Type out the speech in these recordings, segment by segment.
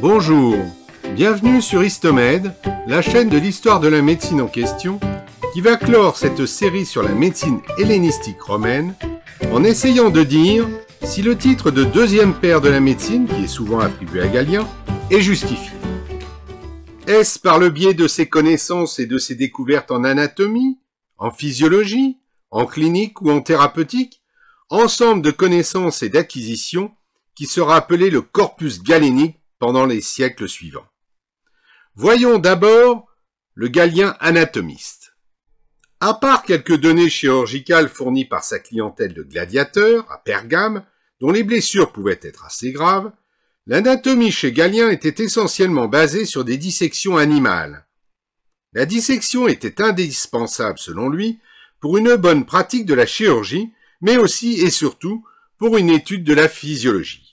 Bonjour, bienvenue sur Histomed, la chaîne de l'histoire de la médecine en question, qui va clore cette série sur la médecine hellénistique romaine en essayant de dire si le titre de deuxième père de la médecine, qui est souvent attribué à Galien, est justifié. Est-ce par le biais de ses connaissances et de ses découvertes en anatomie, en physiologie, en clinique ou en thérapeutique, ensemble de connaissances et d'acquisitions qui sera appelé le corpus galénique pendant les siècles suivants. Voyons d'abord le Galien anatomiste. À part quelques données chirurgicales fournies par sa clientèle de gladiateurs à Pergame, dont les blessures pouvaient être assez graves, l'anatomie chez Galien était essentiellement basée sur des dissections animales. La dissection était indispensable selon lui pour une bonne pratique de la chirurgie, mais aussi et surtout pour une étude de la physiologie.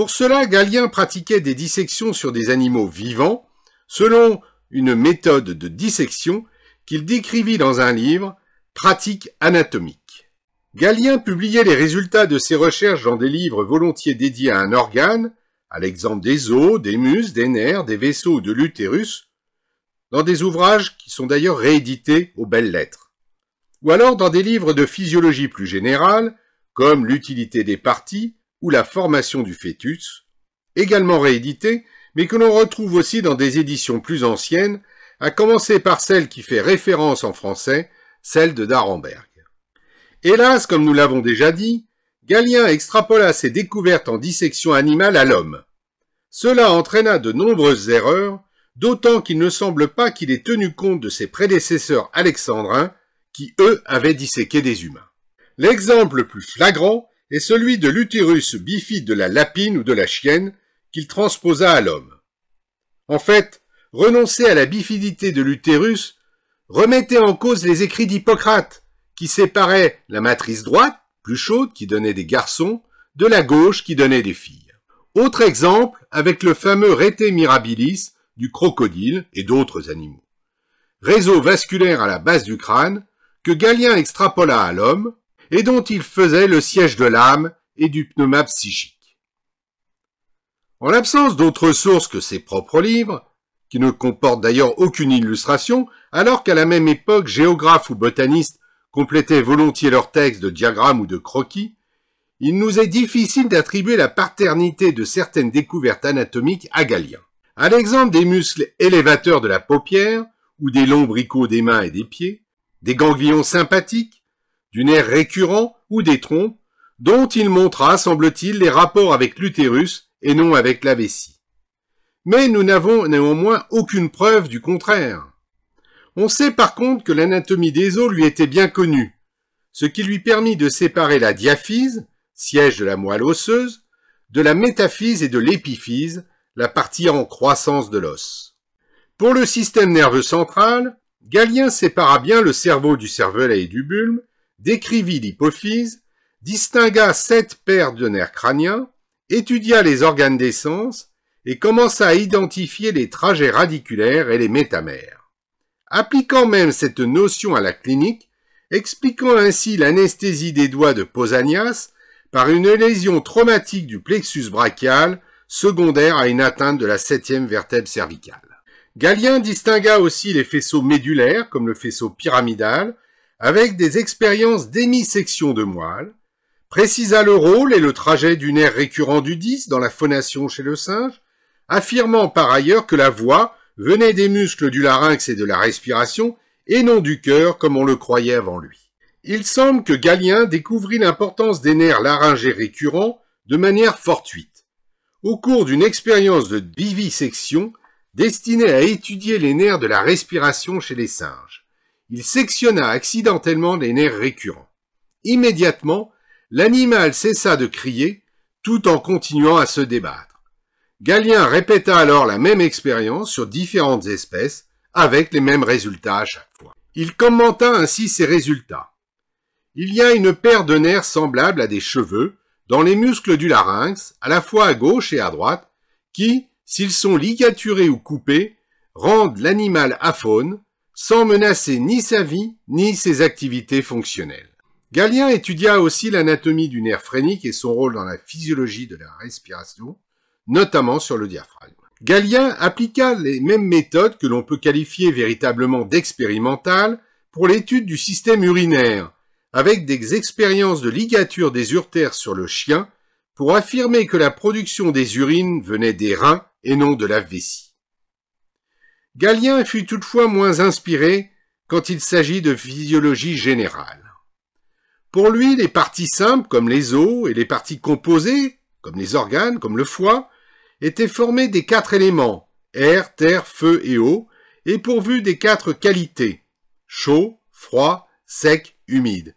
Pour cela, Galien pratiquait des dissections sur des animaux vivants, selon une méthode de dissection qu'il décrivit dans un livre, Pratique anatomique. Galien publiait les résultats de ses recherches dans des livres volontiers dédiés à un organe, à l'exemple des os, des muscles, des nerfs, des vaisseaux ou de l'utérus, dans des ouvrages qui sont d'ailleurs réédités aux belles lettres, ou alors dans des livres de physiologie plus générale, comme l'utilité des parties, ou la formation du fœtus, également réédité, mais que l'on retrouve aussi dans des éditions plus anciennes, à commencer par celle qui fait référence en français, celle de Darenberg. Hélas, comme nous l'avons déjà dit, Galien extrapola ses découvertes en dissection animale à l'homme. Cela entraîna de nombreuses erreurs, d'autant qu'il ne semble pas qu'il ait tenu compte de ses prédécesseurs alexandrins, qui eux avaient disséqué des humains. L'exemple le plus flagrant et celui de l'utérus bifide de la lapine ou de la chienne qu'il transposa à l'homme. En fait, renoncer à la bifidité de l'utérus remettait en cause les écrits d'Hippocrate, qui séparait la matrice droite, plus chaude, qui donnait des garçons, de la gauche qui donnait des filles. Autre exemple avec le fameux rété mirabilis du crocodile et d'autres animaux. Réseau vasculaire à la base du crâne que Galien extrapola à l'homme, et dont il faisait le siège de l'âme et du pneuma psychique. En l'absence d'autres sources que ses propres livres, qui ne comportent d'ailleurs aucune illustration, alors qu'à la même époque géographes ou botanistes complétaient volontiers leurs textes de diagrammes ou de croquis, il nous est difficile d'attribuer la paternité de certaines découvertes anatomiques à Galien. À l'exemple des muscles élévateurs de la paupière, ou des longs bricots des mains et des pieds, des ganglions sympathiques, du nerf récurrent ou des trompes, dont il montra, semble-t-il, les rapports avec l'utérus et non avec la vessie. Mais nous n'avons néanmoins aucune preuve du contraire. On sait par contre que l'anatomie des os lui était bien connue, ce qui lui permit de séparer la diaphyse, siège de la moelle osseuse, de la métaphyse et de l'épiphyse, la partie en croissance de l'os. Pour le système nerveux central, Galien sépara bien le cerveau du cervelet et du bulbe, décrivit l'hypophyse, distingua sept paires de nerfs crâniens, étudia les organes d'essence et commença à identifier les trajets radiculaires et les métamères. Appliquant même cette notion à la clinique, expliquant ainsi l'anesthésie des doigts de Posanias par une lésion traumatique du plexus brachial secondaire à une atteinte de la septième vertèbre cervicale. Galien distingua aussi les faisceaux médulaires, comme le faisceau pyramidal, avec des expériences d'hémisection de moelle, précisa le rôle et le trajet du nerf récurrent du 10 dans la phonation chez le singe, affirmant par ailleurs que la voix venait des muscles du larynx et de la respiration et non du cœur comme on le croyait avant lui. Il semble que Galien découvrit l'importance des nerfs laryngés récurrents de manière fortuite. Au cours d'une expérience de bivisection destinée à étudier les nerfs de la respiration chez les singes il sectionna accidentellement les nerfs récurrents. Immédiatement, l'animal cessa de crier, tout en continuant à se débattre. Galien répéta alors la même expérience sur différentes espèces, avec les mêmes résultats à chaque fois. Il commenta ainsi ses résultats. Il y a une paire de nerfs semblables à des cheveux dans les muscles du larynx, à la fois à gauche et à droite, qui, s'ils sont ligaturés ou coupés, rendent l'animal aphone, sans menacer ni sa vie ni ses activités fonctionnelles. Galien étudia aussi l'anatomie du nerf phrénique et son rôle dans la physiologie de la respiration, notamment sur le diaphragme. Galien appliqua les mêmes méthodes que l'on peut qualifier véritablement d'expérimentales pour l'étude du système urinaire, avec des expériences de ligature des urtères sur le chien pour affirmer que la production des urines venait des reins et non de la vessie. Galien fut toutefois moins inspiré quand il s'agit de physiologie générale. Pour lui, les parties simples, comme les os, et les parties composées, comme les organes, comme le foie, étaient formées des quatre éléments, air, terre, feu et eau, et pourvues des quatre qualités, chaud, froid, sec, humide.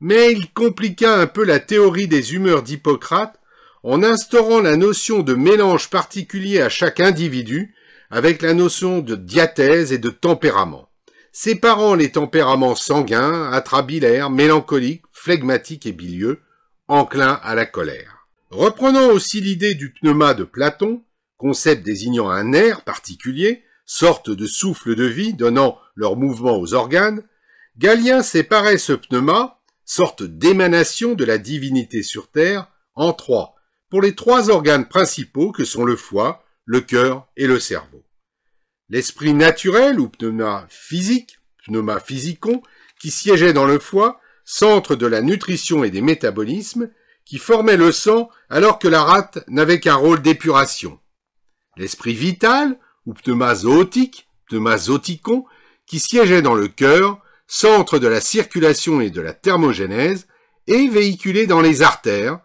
Mais il compliqua un peu la théorie des humeurs d'Hippocrate en instaurant la notion de mélange particulier à chaque individu avec la notion de diathèse et de tempérament, séparant les tempéraments sanguins, atrabilaires, mélancoliques, flegmatiques et bilieux, enclins à la colère. Reprenant aussi l'idée du pneuma de Platon, concept désignant un air particulier, sorte de souffle de vie donnant leur mouvement aux organes, Galien séparait ce pneuma, sorte d'émanation de la divinité sur terre, en trois, pour les trois organes principaux que sont le foie, le cœur et le cerveau. L'esprit naturel ou pneuma physique, pneuma physicon, qui siégeait dans le foie, centre de la nutrition et des métabolismes, qui formait le sang alors que la rate n'avait qu'un rôle d'épuration. L'esprit vital, ou pneuma zootique, pneuma zooticon, qui siégeait dans le cœur, centre de la circulation et de la thermogénèse, et véhiculé dans les artères,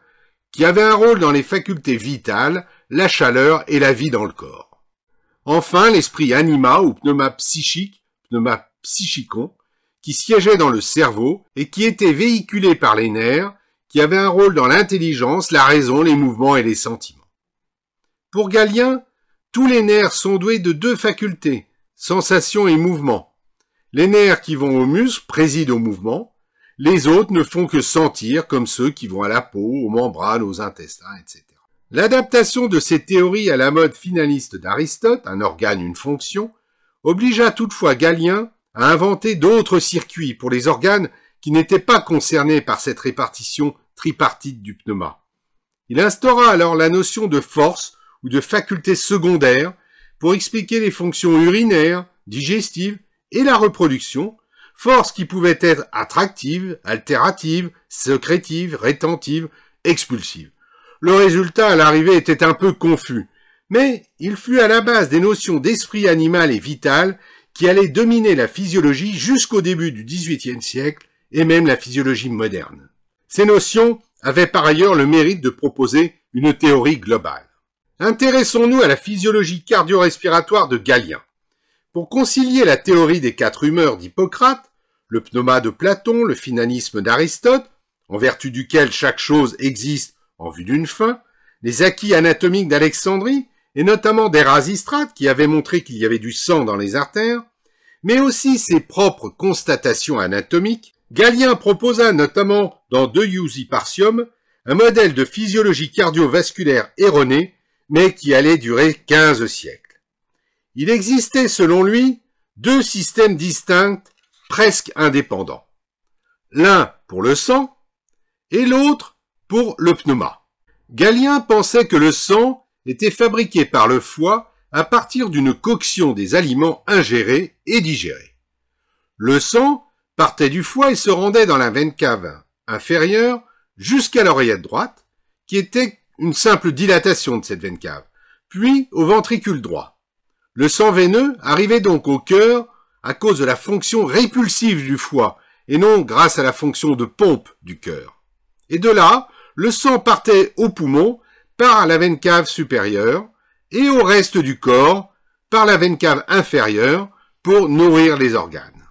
qui avait un rôle dans les facultés vitales, la chaleur et la vie dans le corps. Enfin, l'esprit anima ou pneuma psychique, pneuma psychicon, qui siégeait dans le cerveau et qui était véhiculé par les nerfs, qui avaient un rôle dans l'intelligence, la raison, les mouvements et les sentiments. Pour Galien, tous les nerfs sont doués de deux facultés, sensation et mouvement. Les nerfs qui vont aux muscles président au mouvement, les autres ne font que sentir comme ceux qui vont à la peau, aux membranes, aux intestins, etc. L'adaptation de ces théories à la mode finaliste d'Aristote, un organe, une fonction, obligea toutefois Galien à inventer d'autres circuits pour les organes qui n'étaient pas concernés par cette répartition tripartite du pneuma. Il instaura alors la notion de force ou de faculté secondaire pour expliquer les fonctions urinaires, digestives et la reproduction, forces qui pouvaient être attractive, altérative, sécrétive, rétentives, expulsive. Le résultat à l'arrivée était un peu confus, mais il fut à la base des notions d'esprit animal et vital qui allaient dominer la physiologie jusqu'au début du XVIIIe siècle et même la physiologie moderne. Ces notions avaient par ailleurs le mérite de proposer une théorie globale. Intéressons-nous à la physiologie cardio-respiratoire de Galien. Pour concilier la théorie des quatre humeurs d'Hippocrate, le pneuma de Platon, le finalisme d'Aristote, en vertu duquel chaque chose existe en vue d'une fin, les acquis anatomiques d'Alexandrie, et notamment d'Erasistrate qui avait montré qu'il y avait du sang dans les artères, mais aussi ses propres constatations anatomiques, Galien proposa notamment dans De Iusi Partium un modèle de physiologie cardiovasculaire erroné mais qui allait durer 15 siècles. Il existait, selon lui, deux systèmes distincts, presque indépendants. L'un pour le sang, et l'autre pour le pneuma. Galien pensait que le sang était fabriqué par le foie à partir d'une coction des aliments ingérés et digérés. Le sang partait du foie et se rendait dans la veine cave inférieure jusqu'à l'oreillette droite, qui était une simple dilatation de cette veine cave, puis au ventricule droit. Le sang veineux arrivait donc au cœur à cause de la fonction répulsive du foie, et non grâce à la fonction de pompe du cœur. Et de là, le sang partait au poumon par la veine cave supérieure et au reste du corps par la veine cave inférieure pour nourrir les organes.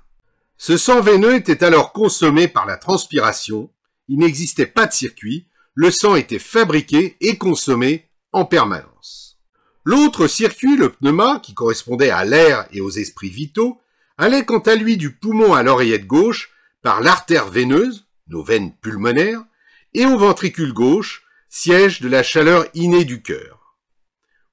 Ce sang veineux était alors consommé par la transpiration, il n'existait pas de circuit, le sang était fabriqué et consommé en permanence. L'autre circuit, le pneuma, qui correspondait à l'air et aux esprits vitaux, allait quant à lui du poumon à l'oreillette gauche par l'artère veineuse, nos veines pulmonaires, et au ventricule gauche, siège de la chaleur innée du cœur,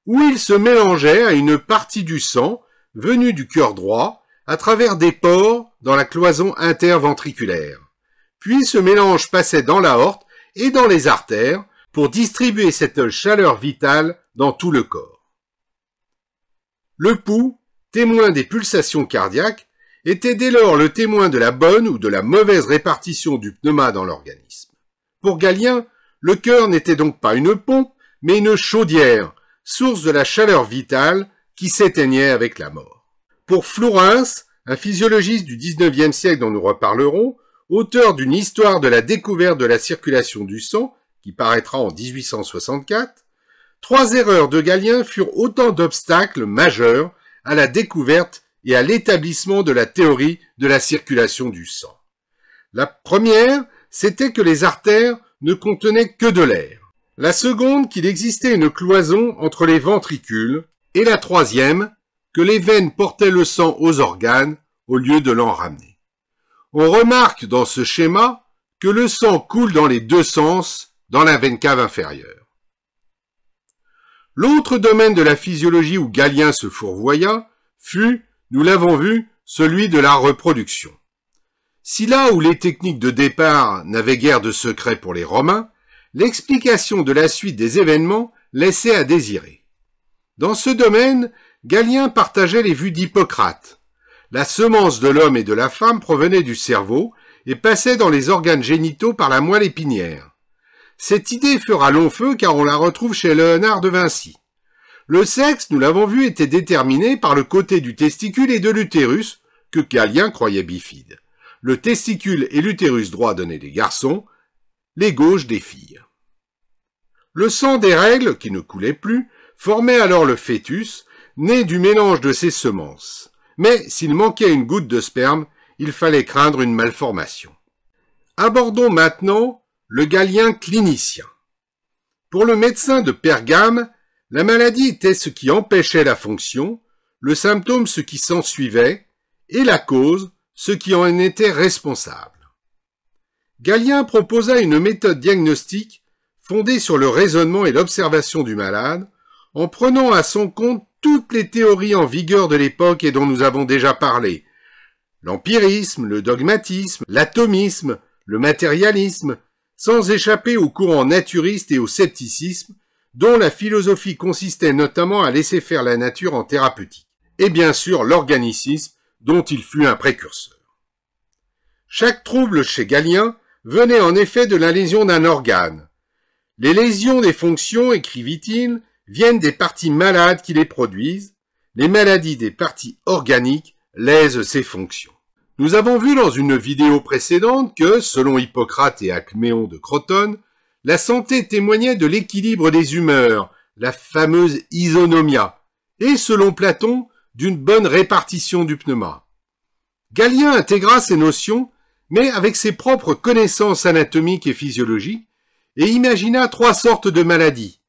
où il se mélangeait à une partie du sang venu du cœur droit à travers des pores dans la cloison interventriculaire. Puis ce mélange passait dans l'aorte et dans les artères pour distribuer cette chaleur vitale dans tout le corps. Le pouls, témoin des pulsations cardiaques, était dès lors le témoin de la bonne ou de la mauvaise répartition du pneuma dans l'organisme. Pour Galien, le cœur n'était donc pas une pompe, mais une chaudière, source de la chaleur vitale qui s'éteignait avec la mort. Pour Flourens, un physiologiste du XIXe siècle dont nous reparlerons, auteur d'une histoire de la découverte de la circulation du sang, qui paraîtra en 1864, trois erreurs de Galien furent autant d'obstacles majeurs à la découverte et à l'établissement de la théorie de la circulation du sang. La première c'était que les artères ne contenaient que de l'air. La seconde, qu'il existait une cloison entre les ventricules. Et la troisième, que les veines portaient le sang aux organes au lieu de l'en ramener. On remarque dans ce schéma que le sang coule dans les deux sens dans la veine cave inférieure. L'autre domaine de la physiologie où Galien se fourvoya fut, nous l'avons vu, celui de la reproduction. Si là où les techniques de départ n'avaient guère de secret pour les Romains, l'explication de la suite des événements laissait à désirer. Dans ce domaine, Galien partageait les vues d'Hippocrate. La semence de l'homme et de la femme provenait du cerveau et passait dans les organes génitaux par la moelle épinière. Cette idée fera long feu car on la retrouve chez Léonard de Vinci. Le sexe, nous l'avons vu, était déterminé par le côté du testicule et de l'utérus, que Galien croyait bifide le testicule et l'utérus droit donnaient des garçons, les gauches des filles. Le sang des règles, qui ne coulait plus, formait alors le fœtus, né du mélange de ses semences. Mais s'il manquait une goutte de sperme, il fallait craindre une malformation. Abordons maintenant le Galien clinicien. Pour le médecin de Pergame, la maladie était ce qui empêchait la fonction, le symptôme ce qui s'ensuivait, et la cause ceux qui en était responsable. Galien proposa une méthode diagnostique fondée sur le raisonnement et l'observation du malade, en prenant à son compte toutes les théories en vigueur de l'époque et dont nous avons déjà parlé. L'empirisme, le dogmatisme, l'atomisme, le matérialisme, sans échapper aux courants naturiste et au scepticisme, dont la philosophie consistait notamment à laisser faire la nature en thérapeutique, et bien sûr l'organicisme, dont il fut un précurseur. Chaque trouble chez Galien venait en effet de la lésion d'un organe. Les lésions des fonctions, écrivit-il, viennent des parties malades qui les produisent. Les maladies des parties organiques lèsent ces fonctions. Nous avons vu dans une vidéo précédente que, selon Hippocrate et Acméon de Croton, la santé témoignait de l'équilibre des humeurs, la fameuse isonomia, et selon Platon, d'une bonne répartition du pneuma. Galien intégra ces notions, mais avec ses propres connaissances anatomiques et physiologiques, et imagina trois sortes de maladies.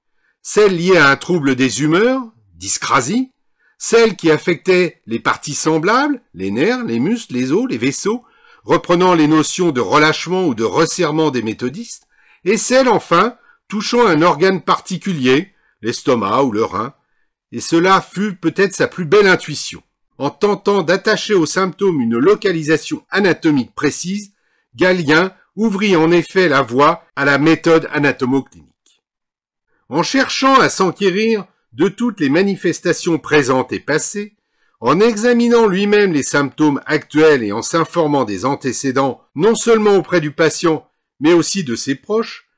Celles liées à un trouble des humeurs, dyscrasie, celles qui affectaient les parties semblables, les nerfs, les muscles, les os, les vaisseaux, reprenant les notions de relâchement ou de resserrement des méthodistes, et celles enfin touchant un organe particulier, l'estomac ou le rein, et cela fut peut-être sa plus belle intuition. En tentant d'attacher aux symptômes une localisation anatomique précise, Galien ouvrit en effet la voie à la méthode anatomoclinique. En cherchant à s'enquérir de toutes les manifestations présentes et passées, en examinant lui-même les symptômes actuels et en s'informant des antécédents non seulement auprès du patient, mais aussi de ses proches,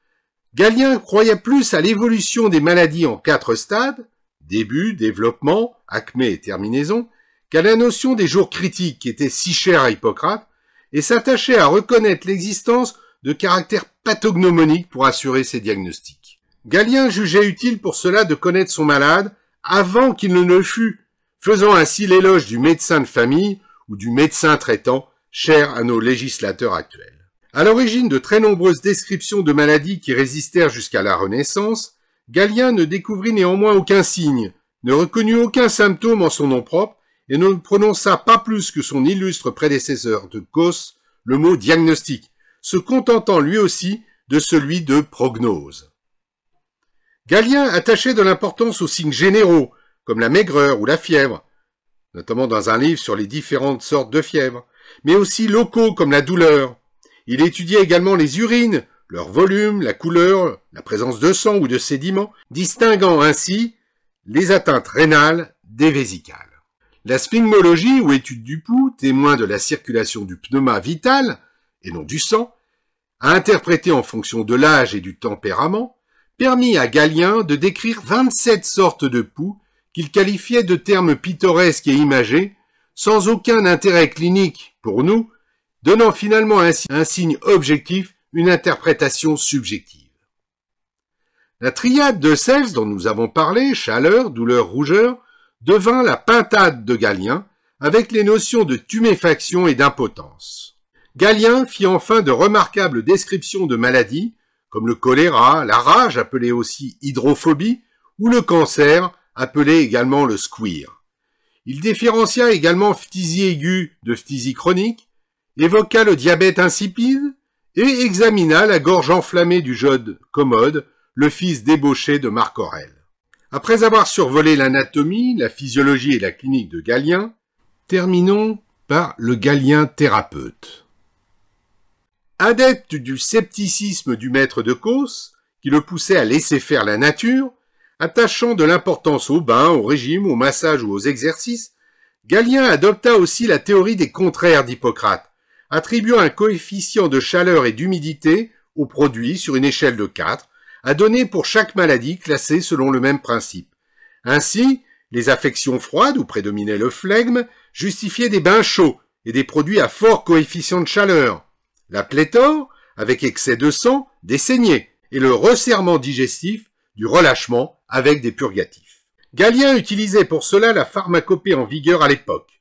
Galien croyait plus à l'évolution des maladies en quatre stades, début, développement, acmé et terminaison, qu'à la notion des jours critiques qui était si chère à Hippocrate, et s'attachait à reconnaître l'existence de caractères pathognomoniques pour assurer ses diagnostics. Galien jugeait utile pour cela de connaître son malade avant qu'il ne le fût, faisant ainsi l'éloge du médecin de famille ou du médecin traitant, cher à nos législateurs actuels. À l'origine de très nombreuses descriptions de maladies qui résistèrent jusqu'à la Renaissance, Galien ne découvrit néanmoins aucun signe, ne reconnut aucun symptôme en son nom propre, et ne prononça pas plus que son illustre prédécesseur de Gauss le mot diagnostic, se contentant lui aussi de celui de prognose. Galien attachait de l'importance aux signes généraux, comme la maigreur ou la fièvre, notamment dans un livre sur les différentes sortes de fièvres, mais aussi locaux comme la douleur. Il étudiait également les urines, leur volume, la couleur, la présence de sang ou de sédiments, distinguant ainsi les atteintes rénales des vésicales. La sphygmologie ou étude du pouls, témoin de la circulation du pneuma vital, et non du sang, à interpréter en fonction de l'âge et du tempérament, permis à Galien de décrire 27 sortes de poux qu'il qualifiait de termes pittoresques et imagés, sans aucun intérêt clinique pour nous, donnant finalement un, signe objectif une interprétation subjective. La triade de Cels dont nous avons parlé, chaleur, douleur, rougeur, devint la pintade de Galien, avec les notions de tuméfaction et d'impotence. Galien fit enfin de remarquables descriptions de maladies, comme le choléra, la rage appelée aussi hydrophobie, ou le cancer, appelé également le squire. Il différencia également phtisie aiguë de phtisie chronique, évoqua le diabète insipide, et examina la gorge enflammée du jeune Commode, le fils débauché de Marc Aurèle. Après avoir survolé l'anatomie, la physiologie et la clinique de Galien, terminons par le Galien thérapeute. Adepte du scepticisme du maître de cause, qui le poussait à laisser faire la nature, attachant de l'importance au bain, au régime, au massage ou aux exercices, Galien adopta aussi la théorie des contraires d'Hippocrate, attribuant un coefficient de chaleur et d'humidité aux produits sur une échelle de 4, à donner pour chaque maladie classée selon le même principe. Ainsi, les affections froides où prédominait le flegme justifiaient des bains chauds et des produits à fort coefficient de chaleur. La pléthore, avec excès de sang, des saignées, et le resserrement digestif, du relâchement avec des purgatifs. Galien utilisait pour cela la pharmacopée en vigueur à l'époque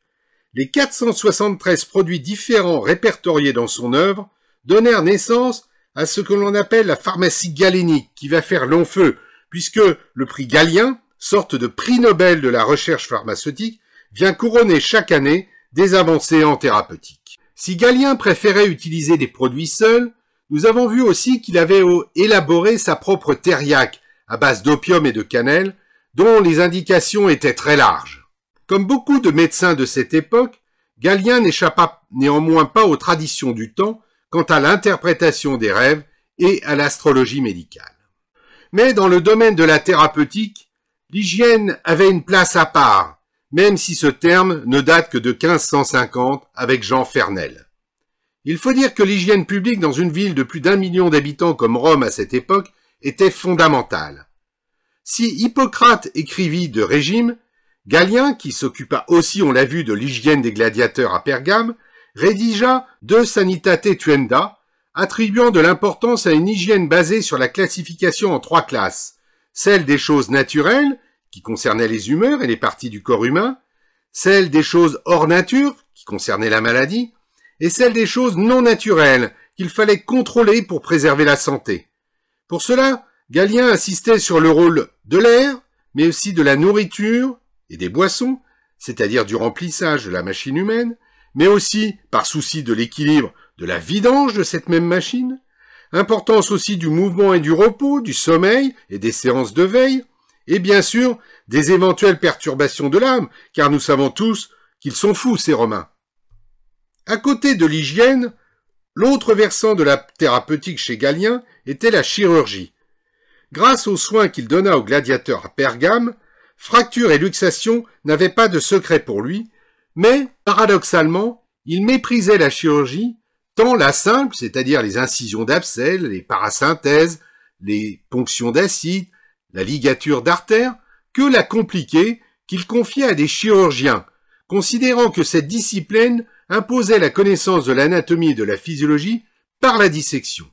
les 473 produits différents répertoriés dans son œuvre donnèrent naissance à ce que l'on appelle la pharmacie galénique, qui va faire long feu, puisque le prix Galien, sorte de prix Nobel de la recherche pharmaceutique, vient couronner chaque année des avancées en thérapeutique. Si Galien préférait utiliser des produits seuls, nous avons vu aussi qu'il avait élaboré sa propre thériaque à base d'opium et de cannelle, dont les indications étaient très larges. Comme beaucoup de médecins de cette époque, Galien n'échappa néanmoins pas aux traditions du temps quant à l'interprétation des rêves et à l'astrologie médicale. Mais dans le domaine de la thérapeutique, l'hygiène avait une place à part, même si ce terme ne date que de 1550 avec Jean Fernel. Il faut dire que l'hygiène publique dans une ville de plus d'un million d'habitants comme Rome à cette époque était fondamentale. Si Hippocrate écrivit de régime, Galien, qui s'occupa aussi, on l'a vu, de l'hygiène des gladiateurs à Pergame, rédigea De Sanitate Tuenda, attribuant de l'importance à une hygiène basée sur la classification en trois classes, celle des choses naturelles, qui concernaient les humeurs et les parties du corps humain, celle des choses hors nature, qui concernaient la maladie, et celle des choses non naturelles, qu'il fallait contrôler pour préserver la santé. Pour cela, Galien insistait sur le rôle de l'air, mais aussi de la nourriture, et des boissons, c'est-à-dire du remplissage de la machine humaine, mais aussi, par souci de l'équilibre, de la vidange de cette même machine, importance aussi du mouvement et du repos, du sommeil et des séances de veille, et bien sûr des éventuelles perturbations de l'âme, car nous savons tous qu'ils sont fous, ces Romains. À côté de l'hygiène, l'autre versant de la thérapeutique chez Galien était la chirurgie. Grâce aux soins qu'il donna aux gladiateurs à Pergame, fracture et luxation n'avaient pas de secret pour lui, mais, paradoxalement, il méprisait la chirurgie, tant la simple, c'est-à-dire les incisions d'abcès, les parasynthèses, les ponctions d'acide, la ligature d'artère, que la compliquée, qu'il confiait à des chirurgiens, considérant que cette discipline imposait la connaissance de l'anatomie et de la physiologie par la dissection.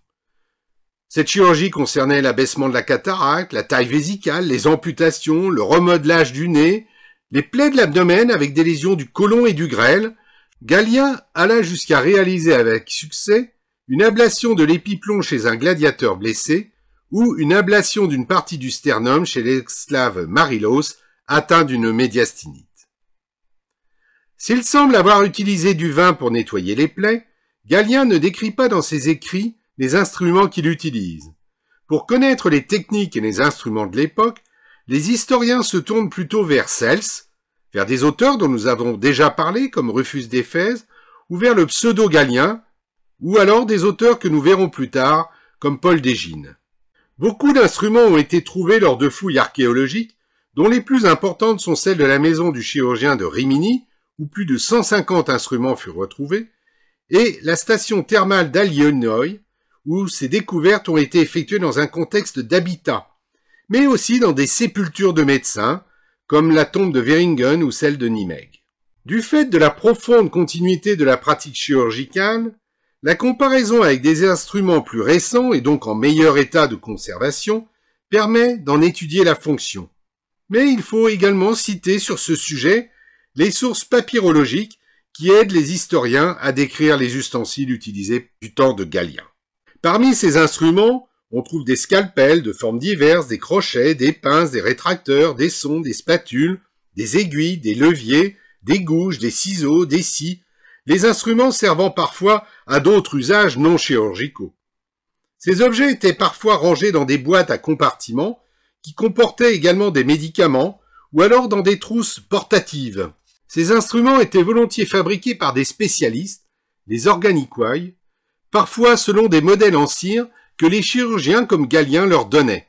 Cette chirurgie concernait l'abaissement de la cataracte, la taille vésicale, les amputations, le remodelage du nez, les plaies de l'abdomen avec des lésions du côlon et du grêle. Galien alla jusqu'à réaliser avec succès une ablation de l'épiplomb chez un gladiateur blessé ou une ablation d'une partie du sternum chez l'esclave Marilos atteint d'une médiastinite. S'il semble avoir utilisé du vin pour nettoyer les plaies, Galien ne décrit pas dans ses écrits les instruments qu'il utilise. Pour connaître les techniques et les instruments de l'époque, les historiens se tournent plutôt vers Cels, vers des auteurs dont nous avons déjà parlé comme Rufus d'Éphèse, ou vers le pseudo-galien, ou alors des auteurs que nous verrons plus tard comme Paul d'Égine. Beaucoup d'instruments ont été trouvés lors de fouilles archéologiques, dont les plus importantes sont celles de la maison du chirurgien de Rimini, où plus de 150 instruments furent retrouvés, et la station thermale d'Alionoi où ces découvertes ont été effectuées dans un contexte d'habitat, mais aussi dans des sépultures de médecins, comme la tombe de Weringen ou celle de Nimeg. Du fait de la profonde continuité de la pratique chirurgicale, la comparaison avec des instruments plus récents et donc en meilleur état de conservation permet d'en étudier la fonction. Mais il faut également citer sur ce sujet les sources papyrologiques qui aident les historiens à décrire les ustensiles utilisés du temps de Galien. Parmi ces instruments, on trouve des scalpels de formes diverses, des crochets, des pinces, des rétracteurs, des sons, des spatules, des aiguilles, des leviers, des gouges, des ciseaux, des scies, les instruments servant parfois à d'autres usages non chirurgicaux. Ces objets étaient parfois rangés dans des boîtes à compartiments qui comportaient également des médicaments ou alors dans des trousses portatives. Ces instruments étaient volontiers fabriqués par des spécialistes, les organiquailles, parfois selon des modèles en cire que les chirurgiens comme Galien leur donnaient.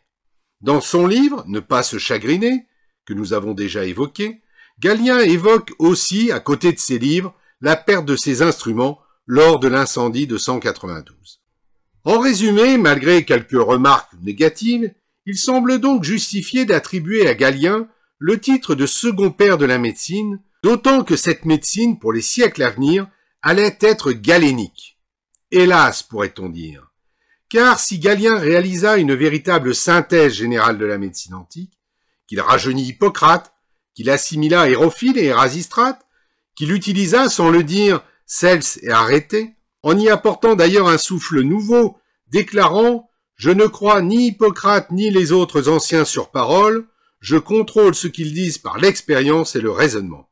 Dans son livre Ne pas se chagriner, que nous avons déjà évoqué, Galien évoque aussi, à côté de ses livres, la perte de ses instruments lors de l'incendie de 192. En résumé, malgré quelques remarques négatives, il semble donc justifié d'attribuer à Galien le titre de second père de la médecine, d'autant que cette médecine, pour les siècles à venir, allait être galénique. Hélas, pourrait-on dire. Car si Galien réalisa une véritable synthèse générale de la médecine antique, qu'il rajeunit Hippocrate, qu'il assimila Hérophile et Erasistrate, qu'il utilisa, sans le dire, Cels et Arrêté, en y apportant d'ailleurs un souffle nouveau, déclarant « Je ne crois ni Hippocrate ni les autres anciens sur parole, je contrôle ce qu'ils disent par l'expérience et le raisonnement. »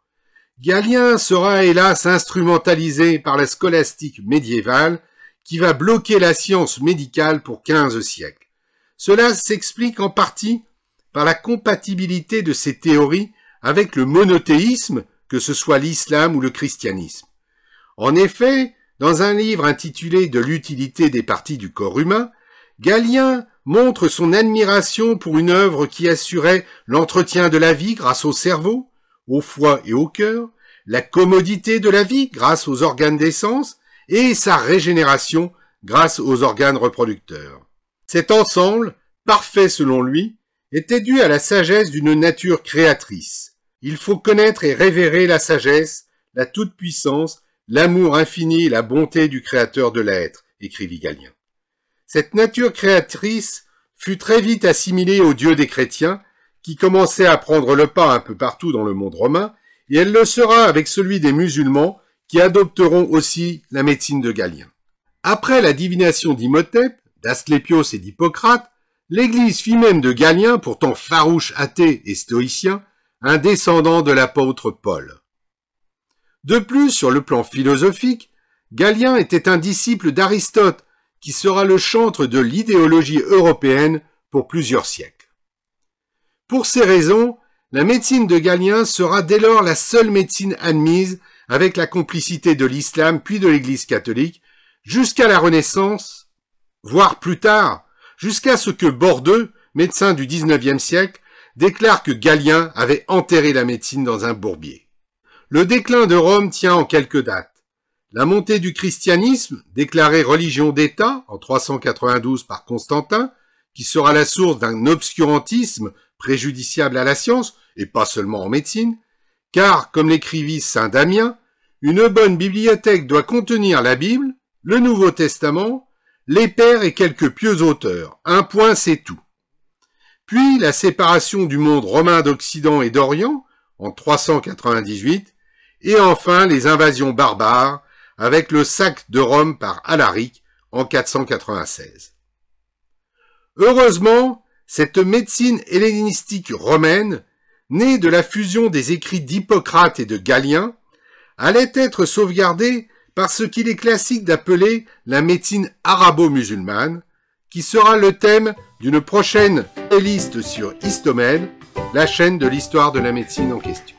Galien sera hélas instrumentalisé par la scolastique médiévale qui va bloquer la science médicale pour 15 siècles. Cela s'explique en partie par la compatibilité de ces théories avec le monothéisme, que ce soit l'islam ou le christianisme. En effet, dans un livre intitulé De l'utilité des parties du corps humain, Galien montre son admiration pour une œuvre qui assurait l'entretien de la vie grâce au cerveau, au foie et au cœur, la commodité de la vie grâce aux organes d'essence, et sa régénération grâce aux organes reproducteurs. Cet ensemble, parfait selon lui, était dû à la sagesse d'une nature créatrice. Il faut connaître et révérer la sagesse, la toute-puissance, l'amour infini et la bonté du Créateur de l'être, écrit Galien. Cette nature créatrice fut très vite assimilée au Dieu des chrétiens, qui commençait à prendre le pas un peu partout dans le monde romain, et elle le sera avec celui des musulmans qui adopteront aussi la médecine de Galien. Après la divination d'Imhotep, d'Asclépios et d'Hippocrate, l'Église fit même de Galien, pourtant farouche athée et stoïcien, un descendant de l'apôtre Paul. De plus, sur le plan philosophique, Galien était un disciple d'Aristote, qui sera le chantre de l'idéologie européenne pour plusieurs siècles. Pour ces raisons, la médecine de Galien sera dès lors la seule médecine admise avec la complicité de l'islam puis de l'Église catholique, jusqu'à la Renaissance, voire plus tard, jusqu'à ce que Bordeux, médecin du XIXe siècle, déclare que Galien avait enterré la médecine dans un bourbier. Le déclin de Rome tient en quelques dates. La montée du christianisme, déclarée religion d'État en 392 par Constantin, qui sera la source d'un obscurantisme préjudiciable à la science, et pas seulement en médecine, car, comme l'écrivit saint Damien, une bonne bibliothèque doit contenir la Bible, le Nouveau Testament, les pères et quelques pieux auteurs. Un point, c'est tout. Puis la séparation du monde romain d'Occident et d'Orient en 398, et enfin les invasions barbares avec le sac de Rome par Alaric en 496. Heureusement, cette médecine hellénistique romaine né de la fusion des écrits d'Hippocrate et de Galien, allait être sauvegardé par ce qu'il est classique d'appeler la médecine arabo-musulmane, qui sera le thème d'une prochaine playlist sur Istomène, la chaîne de l'histoire de la médecine en question.